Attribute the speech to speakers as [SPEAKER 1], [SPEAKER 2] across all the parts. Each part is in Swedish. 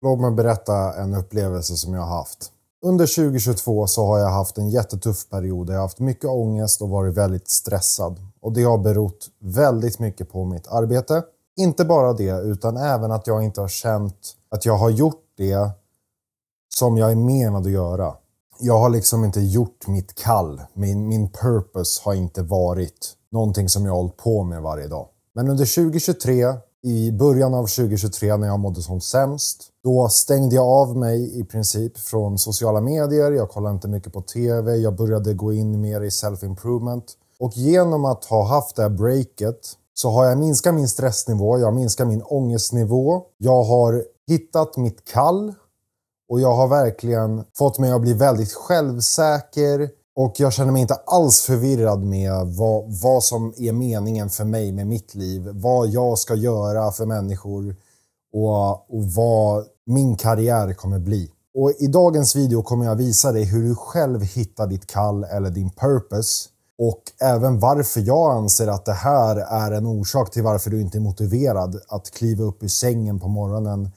[SPEAKER 1] Låt mig berätta en upplevelse som jag har haft. Under 2022 så har jag haft en jättetuff period. Jag har haft mycket ångest och varit väldigt stressad. Och det har berott väldigt mycket på mitt arbete. Inte bara det, utan även att jag inte har känt att jag har gjort det som jag är menad att göra. Jag har liksom inte gjort mitt kall. Min, min purpose har inte varit någonting som jag har hållit på med varje dag. Men under 2023 i början av 2023 när jag mådde som sämst. Då stängde jag av mig i princip från sociala medier, jag kollade inte mycket på TV, jag började gå in mer i self-improvement. Och genom att ha haft det här breaket så har jag minskat min stressnivå, jag har minskat min ångestnivå, jag har hittat mitt kall och jag har verkligen fått mig att bli väldigt självsäker, och jag känner mig inte alls förvirrad med vad, vad som är meningen för mig med mitt liv, vad jag ska göra för människor och, och vad min karriär kommer bli. Och I dagens video kommer jag visa dig hur du själv hittar ditt kall eller din purpose och även varför jag anser att det här är en orsak till varför du inte är motiverad att kliva upp ur sängen på morgonen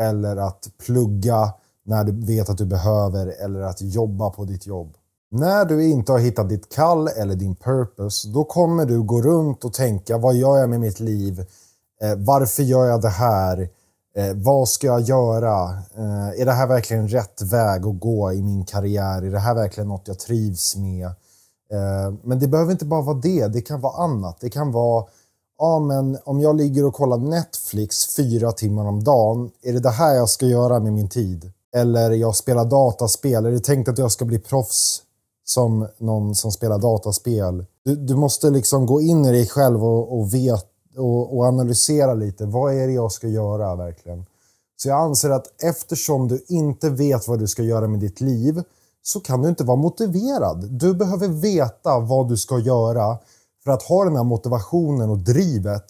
[SPEAKER 1] eller att plugga när du vet att du behöver eller att jobba på ditt jobb. När du inte har hittat ditt kall eller din purpose, då kommer du gå runt och tänka vad gör jag med mitt liv? Eh, varför gör jag det här? Eh, vad ska jag göra? Eh, är det här verkligen rätt väg att gå i min karriär? Är det här verkligen något jag trivs med? men det behöver inte bara vara det, det kan vara annat. Det kan vara ja, men om jag ligger och kollar Netflix fyra timmar om dagen, är det det här jag ska göra med min tid? Eller jag spelar dataspel, är det tänkt att jag ska bli proffs? som någon som spelar dataspel. Du, du måste liksom gå in i dig själv och, och, vet, och, och analysera lite. Vad är det jag ska göra verkligen? Så jag anser att eftersom du inte vet vad du ska göra med ditt liv så kan du inte vara motiverad. Du behöver veta vad du ska göra för att ha den här motivationen och drivet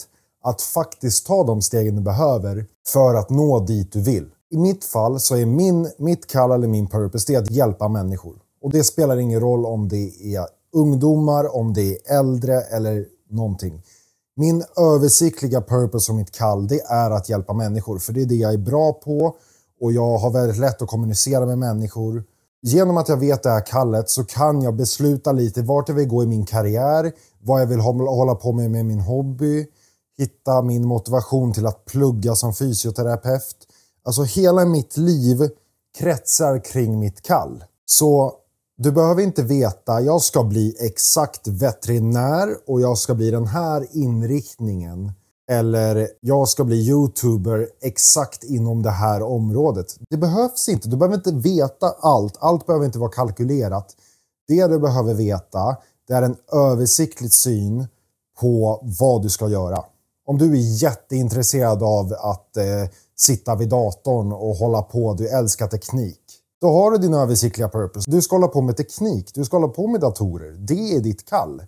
[SPEAKER 1] att faktiskt ta de stegen du behöver för att nå dit du vill. I mitt fall så är min, mitt kall eller min purpose det att hjälpa människor. Och det spelar ingen roll om det är ungdomar, om det är äldre eller någonting. Min översiktliga purpose och mitt kall, det är att hjälpa människor, för det är det jag är bra på och jag har väldigt lätt att kommunicera med människor. Genom att jag vet det här kallet så kan jag besluta lite vart jag vill gå i min karriär, vad jag vill hålla på med med min hobby, hitta min motivation till att plugga som fysioterapeut. Alltså hela mitt liv kretsar kring mitt kall. Så du behöver inte veta, jag ska bli exakt veterinär och jag ska bli den här inriktningen. Eller jag ska bli youtuber exakt inom det här området. Det behövs inte, du behöver inte veta allt. Allt behöver inte vara kalkylerat. Det du behöver veta, det är en översiktlig syn på vad du ska göra. Om du är jätteintresserad av att eh, sitta vid datorn och hålla på, du älskar teknik då har du din översiktliga purpose. Du ska hålla på med teknik, du ska hålla på med datorer. Det är ditt kall.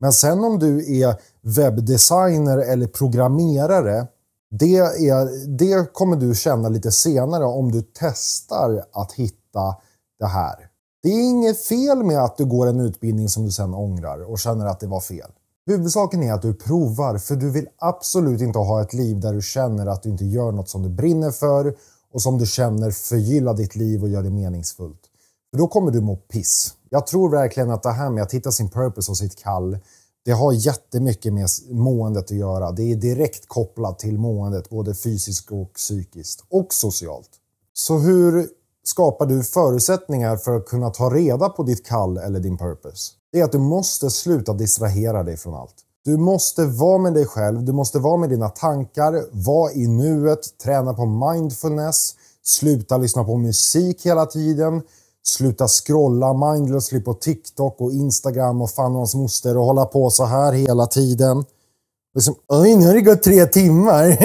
[SPEAKER 1] Men sen om du är webbdesigner eller programmerare, det, är, det kommer du känna lite senare om du testar att hitta det här. Det är inget fel med att du går en utbildning som du sen ångrar och känner att det var fel. Huvudsaken är att du provar, för du vill absolut inte ha ett liv där du känner att du inte gör något som du brinner för och som du känner förgylla ditt liv och gör det meningsfullt. För då kommer du må piss. Jag tror verkligen att det här med att hitta sin purpose och sitt kall, det har jättemycket med måendet att göra. Det är direkt kopplat till måendet, både fysiskt och psykiskt och socialt. Så hur skapar du förutsättningar för att kunna ta reda på ditt kall eller din purpose? Det är att du måste sluta distrahera dig från allt. Du måste vara med dig själv, du måste vara med dina tankar, vara i nuet, träna på mindfulness, sluta lyssna på musik hela tiden, sluta scrolla mindlessly på TikTok och Instagram och fan och hans moster och hålla på så här hela tiden. Liksom, Oj, nu har det gått tre timmar.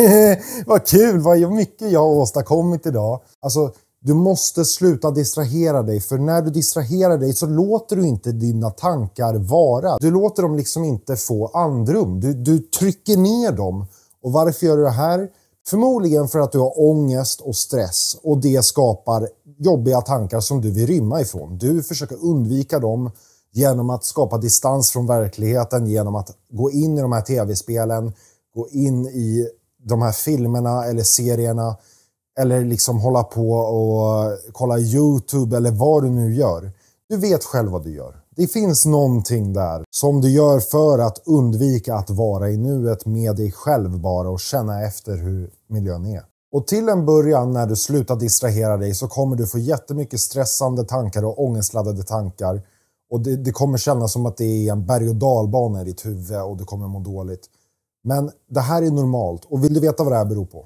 [SPEAKER 1] vad kul, vad mycket jag har åstadkommit idag. Alltså, du måste sluta distrahera dig, för när du distraherar dig så låter du inte dina tankar vara. Du låter dem liksom inte få andrum. Du, du trycker ner dem. Och varför gör du det här? Förmodligen för att du har ångest och stress och det skapar jobbiga tankar som du vill rymma ifrån. Du försöker undvika dem genom att skapa distans från verkligheten, genom att gå in i de här tv-spelen, gå in i de här filmerna eller serierna eller liksom hålla på och kolla YouTube eller vad du nu gör. Du vet själv vad du gör. Det finns någonting där som du gör för att undvika att vara i nuet med dig själv bara och känna efter hur miljön är. Och till en början när du slutar distrahera dig så kommer du få jättemycket stressande tankar och ångestladdade tankar. Och det, det kommer kännas som att det är en berg och dalbana i ditt huvud och du kommer må dåligt. Men det här är normalt och vill du veta vad det här beror på?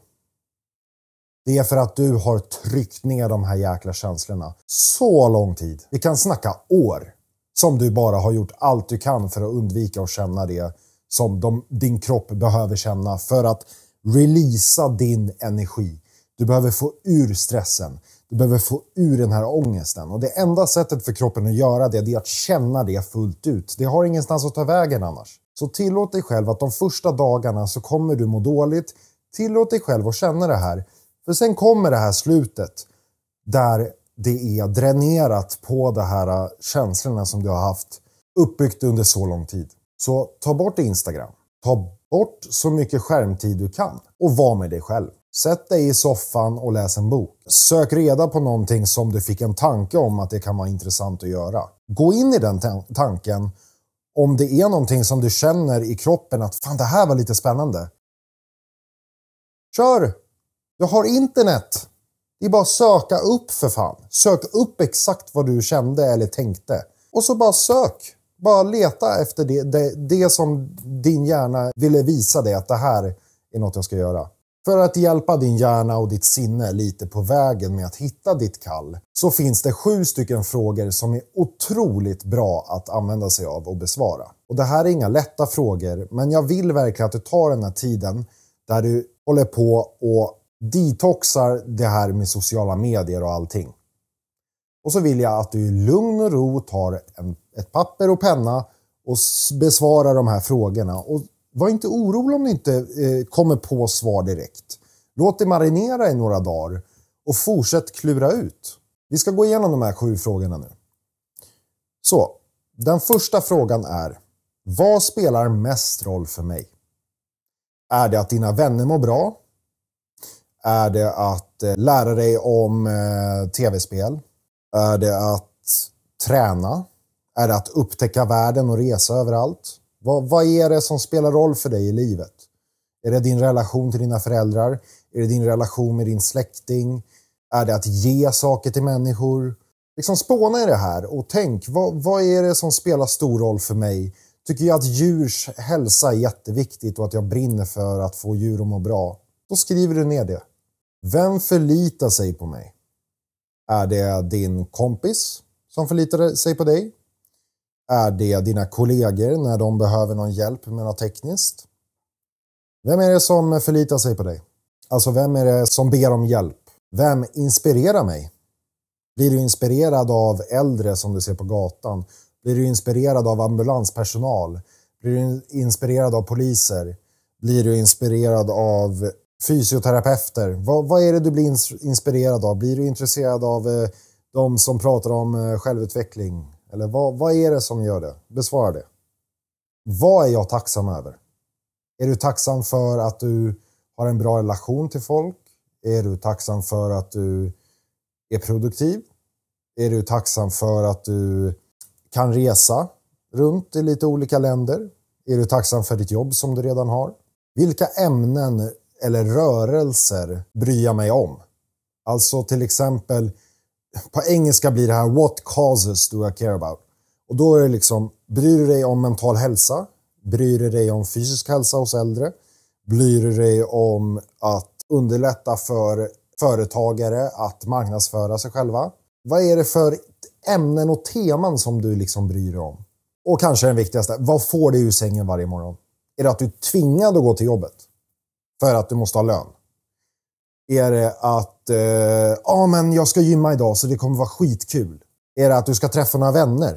[SPEAKER 1] Det är för att du har tryckt ner de här jäkla känslorna så lång tid. Vi kan snacka år som du bara har gjort allt du kan för att undvika att känna det som de, din kropp behöver känna för att releasa din energi. Du behöver få ur stressen. Du behöver få ur den här ångesten och det enda sättet för kroppen att göra det, det är att känna det fullt ut. Det har ingenstans att ta vägen annars. Så tillåt dig själv att de första dagarna så kommer du må dåligt. Tillåt dig själv att känna det här för sen kommer det här slutet där det är dränerat på de här äh, känslorna som du har haft uppbyggt under så lång tid. Så ta bort Instagram. Ta bort så mycket skärmtid du kan och var med dig själv. Sätt dig i soffan och läs en bok. Sök reda på någonting som du fick en tanke om att det kan vara intressant att göra. Gå in i den tanken om det är någonting som du känner i kroppen att fan, det här var lite spännande. Kör! Jag har internet. Det är bara att söka upp för fan. Sök upp exakt vad du kände eller tänkte. Och så bara sök. Bara leta efter det, det, det som din hjärna ville visa dig att det här är något jag ska göra. För att hjälpa din hjärna och ditt sinne lite på vägen med att hitta ditt kall så finns det sju stycken frågor som är otroligt bra att använda sig av och besvara. Och det här är inga lätta frågor, men jag vill verkligen att du tar den här tiden där du håller på och detoxar det här med sociala medier och allting. Och så vill jag att du i lugn och ro tar en, ett papper och penna och besvarar de här frågorna. Och var inte orolig om du inte eh, kommer på svar direkt. Låt det marinera i några dagar och fortsätt klura ut. Vi ska gå igenom de här sju frågorna nu. Så, den första frågan är vad spelar mest roll för mig? Är det att dina vänner mår bra? Är det att eh, lära dig om eh, tv-spel? Är det att träna? Är det att upptäcka världen och resa överallt? Vad, vad är det som spelar roll för dig i livet? Är det din relation till dina föräldrar? Är det din relation med din släkting? Är det att ge saker till människor? Liksom spåna i det här och tänk, vad, vad är det som spelar stor roll för mig? Tycker jag att djurs hälsa är jätteviktigt och att jag brinner för att få djur att må bra? Då skriver du ner det. Vem förlitar sig på mig? Är det din kompis som förlitar sig på dig? Är det dina kollegor när de behöver någon hjälp med något tekniskt? Vem är det som förlitar sig på dig? Alltså, vem är det som ber om hjälp? Vem inspirerar mig? Blir du inspirerad av äldre som du ser på gatan? Blir du inspirerad av ambulanspersonal? Blir du inspirerad av poliser? Blir du inspirerad av fysioterapeuter. Vad, vad är det du blir inspirerad av? Blir du intresserad av eh, de som pratar om eh, självutveckling? Eller vad, vad är det som gör det? Besvara det. Vad är jag tacksam över? Är du tacksam för att du har en bra relation till folk? Är du tacksam för att du är produktiv? Är du tacksam för att du kan resa runt i lite olika länder? Är du tacksam för ditt jobb som du redan har? Vilka ämnen eller rörelser bryr mig om. Alltså till exempel, på engelska blir det här “What causes do I care about?” Och då är det liksom, bryr du dig om mental hälsa? Bryr du dig om fysisk hälsa hos äldre? Bryr du dig om att underlätta för företagare att marknadsföra sig själva? Vad är det för ämnen och teman som du liksom bryr dig om? Och kanske den viktigaste, vad får du ur sängen varje morgon? Är det att du är tvingad att gå till jobbet? för att du måste ha lön? Är det att eh, ah, men jag ska gymma idag så det kommer vara skitkul? Är det att du ska träffa några vänner?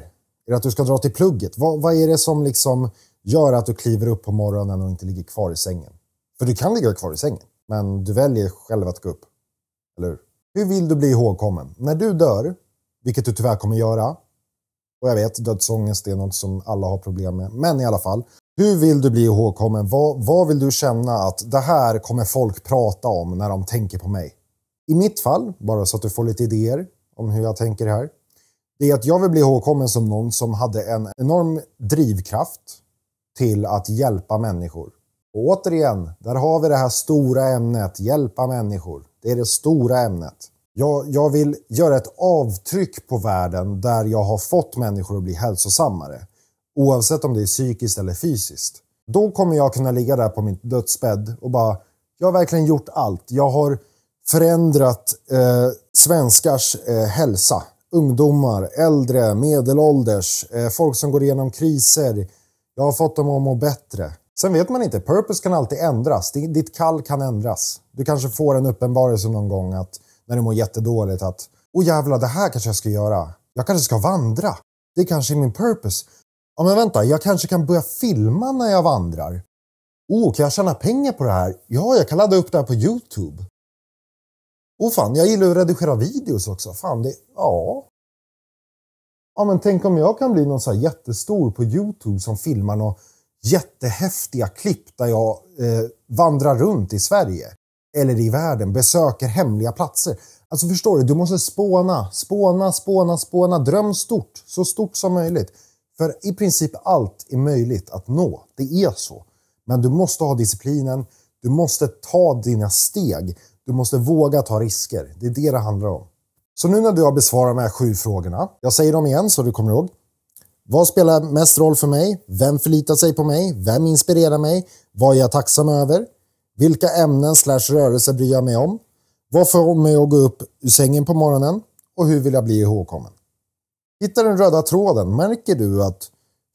[SPEAKER 1] Är det att du ska dra till plugget? Vad, vad är det som liksom gör att du kliver upp på morgonen och inte ligger kvar i sängen? För du kan ligga kvar i sängen, men du väljer själv att gå upp. Eller hur? Hur vill du bli ihågkommen? När du dör, vilket du tyvärr kommer göra, och jag vet, dödsångest är något som alla har problem med, men i alla fall, hur vill du bli ihågkommen? Vad, vad vill du känna att det här kommer folk prata om när de tänker på mig? I mitt fall, bara så att du får lite idéer om hur jag tänker här, det är att jag vill bli ihågkommen som någon som hade en enorm drivkraft till att hjälpa människor. Och återigen, där har vi det här stora ämnet, hjälpa människor. Det är det stora ämnet. Jag, jag vill göra ett avtryck på världen där jag har fått människor att bli hälsosammare oavsett om det är psykiskt eller fysiskt. Då kommer jag kunna ligga där på min dödsbädd och bara, jag har verkligen gjort allt. Jag har förändrat eh, svenskars eh, hälsa. Ungdomar, äldre, medelålders, eh, folk som går igenom kriser. Jag har fått dem att må bättre. Sen vet man inte, purpose kan alltid ändras. Ditt kall kan ändras. Du kanske får en uppenbarelse någon gång att när du mår jättedåligt att åh jävlar, det här kanske jag ska göra. Jag kanske ska vandra. Det kanske är min purpose. Ja, men vänta, jag kanske kan börja filma när jag vandrar. Oh, kan jag tjäna pengar på det här? Ja, jag kan ladda upp det här på Youtube. Åh oh, fan, jag gillar att redigera videos också. Fan, det... Ja. Ja, men tänk om jag kan bli någon så här jättestor på Youtube som filmar några jättehäftiga klipp där jag eh, vandrar runt i Sverige. Eller i världen, besöker hemliga platser. Alltså förstår du, du måste spåna, spåna, spåna, spåna. Dröm stort, så stort som möjligt. För i princip allt är möjligt att nå. Det är så. Men du måste ha disciplinen. Du måste ta dina steg. Du måste våga ta risker. Det är det det handlar om. Så nu när du har besvarat de här sju frågorna. Jag säger dem igen så du kommer ihåg. Vad spelar mest roll för mig? Vem förlitar sig på mig? Vem inspirerar mig? Vad är jag tacksam över? Vilka ämnen slash rörelser bryr jag mig om? Vad får mig att gå upp ur sängen på morgonen? Och hur vill jag bli ihågkommen? Hitta den röda tråden. Märker du att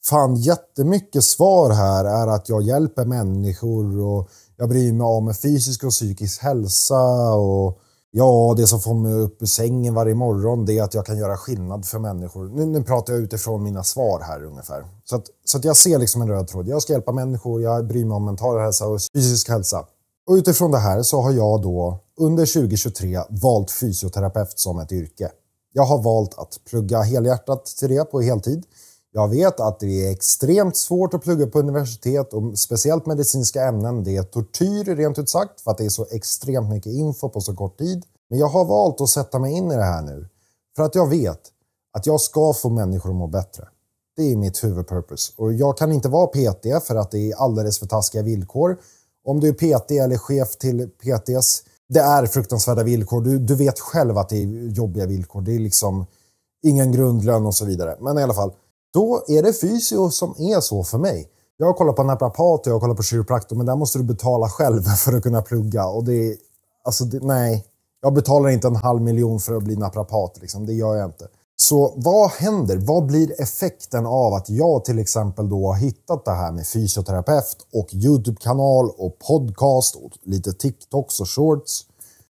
[SPEAKER 1] fan jättemycket svar här är att jag hjälper människor och jag bryr mig om fysisk och psykisk hälsa och ja, det som får mig upp ur sängen varje morgon det är att jag kan göra skillnad för människor. Nu, nu pratar jag utifrån mina svar här ungefär. Så att, så att jag ser liksom en röd tråd. Jag ska hjälpa människor, jag bryr mig om mental hälsa och fysisk hälsa. Och utifrån det här så har jag då under 2023 valt fysioterapeut som ett yrke. Jag har valt att plugga helhjärtat till det på heltid. Jag vet att det är extremt svårt att plugga på universitet och speciellt medicinska ämnen. Det är tortyr rent ut sagt för att det är så extremt mycket info på så kort tid. Men jag har valt att sätta mig in i det här nu för att jag vet att jag ska få människor att må bättre. Det är mitt huvudpurpose och jag kan inte vara PT för att det är alldeles för taskiga villkor. Om du är PT eller chef till PTs det är fruktansvärda villkor. Du, du vet själv att det är jobbiga villkor. Det är liksom ingen grundlön och så vidare. Men i alla fall, då är det fysio som är så för mig. Jag har kollat på naprapat och jag har kollat på kiropraktor, men där måste du betala själv för att kunna plugga. Och det, alltså det, nej, jag betalar inte en halv miljon för att bli naprapat. Liksom. Det gör jag inte. Så vad händer? Vad blir effekten av att jag till exempel då har hittat det här med fysioterapeut och Youtube-kanal och podcast och lite TikToks och shorts?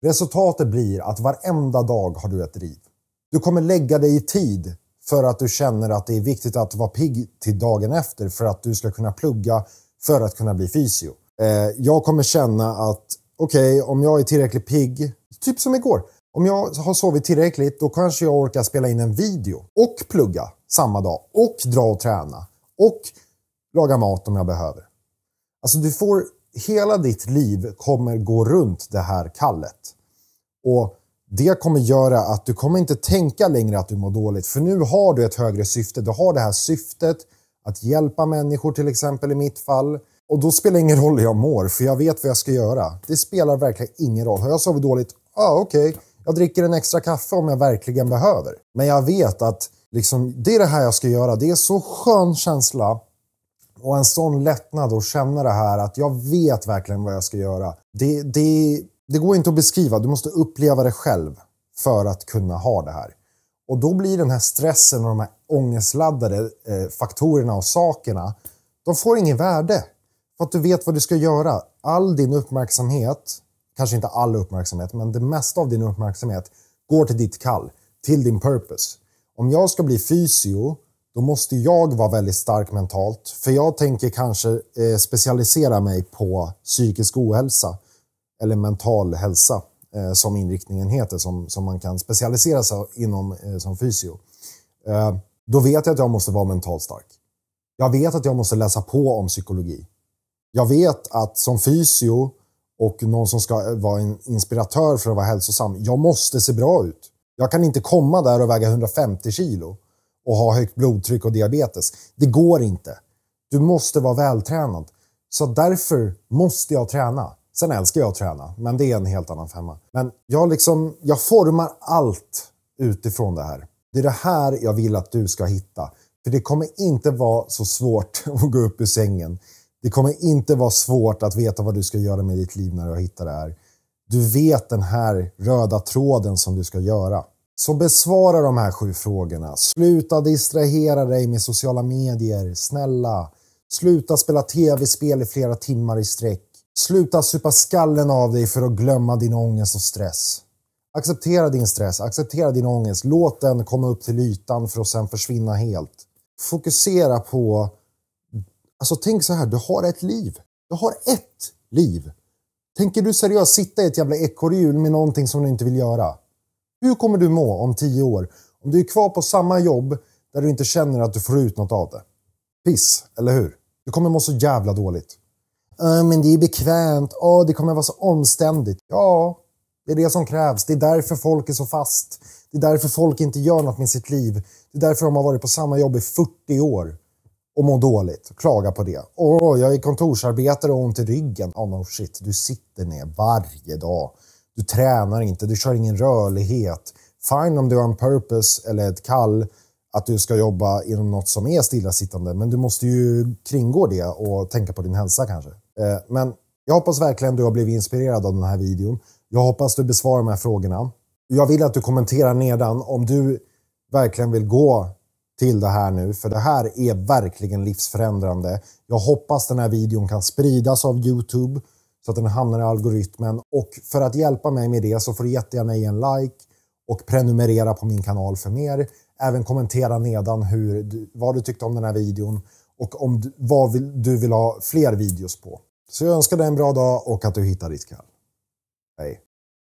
[SPEAKER 1] Resultatet blir att varenda dag har du ett driv. Du kommer lägga dig i tid för att du känner att det är viktigt att vara pigg till dagen efter för att du ska kunna plugga för att kunna bli fysio. Eh, jag kommer känna att okej, okay, om jag är tillräckligt pigg, typ som igår, om jag har sovit tillräckligt, då kanske jag orkar spela in en video och plugga samma dag och dra och träna och laga mat om jag behöver. Alltså, du får hela ditt liv kommer gå runt det här kallet och det kommer göra att du kommer inte tänka längre att du mår dåligt, för nu har du ett högre syfte. Du har det här syftet att hjälpa människor till exempel i mitt fall. Och då spelar det ingen roll hur jag mår, för jag vet vad jag ska göra. Det spelar verkligen ingen roll. Har jag sovit dåligt? Ja, ah, okej. Okay. Jag dricker en extra kaffe om jag verkligen behöver. Men jag vet att liksom, det är det här jag ska göra. Det är så skön känsla och en sån lättnad att känna det här att jag vet verkligen vad jag ska göra. Det, det, det går inte att beskriva. Du måste uppleva det själv för att kunna ha det här. Och då blir den här stressen och de här ångestladdade eh, faktorerna och sakerna, de får ingen värde. För att du vet vad du ska göra. All din uppmärksamhet kanske inte all uppmärksamhet, men det mesta av din uppmärksamhet går till ditt kall, till din purpose. Om jag ska bli fysio, då måste jag vara väldigt stark mentalt, för jag tänker kanske eh, specialisera mig på psykisk ohälsa eller mental hälsa eh, som inriktningen heter, som, som man kan specialisera sig inom eh, som fysio. Då vet jag att jag måste vara mentalt stark. Jag vet att jag måste läsa på om psykologi. Jag vet att som fysio och någon som ska vara en inspiratör för att vara hälsosam. Jag måste se bra ut. Jag kan inte komma där och väga 150 kilo och ha högt blodtryck och diabetes. Det går inte. Du måste vara vältränad. Så därför måste jag träna. Sen älskar jag att träna, men det är en helt annan femma. Men jag, liksom, jag formar allt utifrån det här. Det är det här jag vill att du ska hitta. För det kommer inte vara så svårt att gå upp ur sängen. Det kommer inte vara svårt att veta vad du ska göra med ditt liv när du hittar det här. Du vet den här röda tråden som du ska göra. Så besvara de här sju frågorna. Sluta distrahera dig med sociala medier, snälla. Sluta spela tv-spel i flera timmar i sträck. Sluta supa skallen av dig för att glömma din ångest och stress. Acceptera din stress, acceptera din ångest. Låt den komma upp till ytan för att sen försvinna helt. Fokusera på Alltså tänk så här, du har ett liv. Du har ett liv. Tänker du seriöst sitta i ett jävla ekorrhjul med någonting som du inte vill göra? Hur kommer du må om tio år? Om du är kvar på samma jobb där du inte känner att du får ut något av det. Piss, eller hur? Du kommer må så jävla dåligt. Äh, men det är bekvämt. Åh, det kommer vara så omständigt. Ja, det är det som krävs. Det är därför folk är så fast. Det är därför folk inte gör något med sitt liv. Det är därför de har varit på samma jobb i 40 år och må dåligt. Klaga på det. Åh, jag är kontorsarbetare och ont i ryggen. Oh no shit, du sitter ner varje dag. Du tränar inte, du kör ingen rörlighet. Fine om du har en purpose eller ett kall att du ska jobba inom något som är stillasittande, men du måste ju kringgå det och tänka på din hälsa kanske. Eh, men jag hoppas verkligen du har blivit inspirerad av den här videon. Jag hoppas du besvarar de här frågorna. Jag vill att du kommenterar nedan om du verkligen vill gå till det här nu, för det här är verkligen livsförändrande. Jag hoppas den här videon kan spridas av Youtube så att den hamnar i algoritmen och för att hjälpa mig med det så får du jättegärna ge en like och prenumerera på min kanal för mer. Även kommentera nedan hur, vad du tyckte om den här videon och om vad du vill ha fler videos på. Så jag önskar dig en bra dag och att du hittar ditt kall. Hej!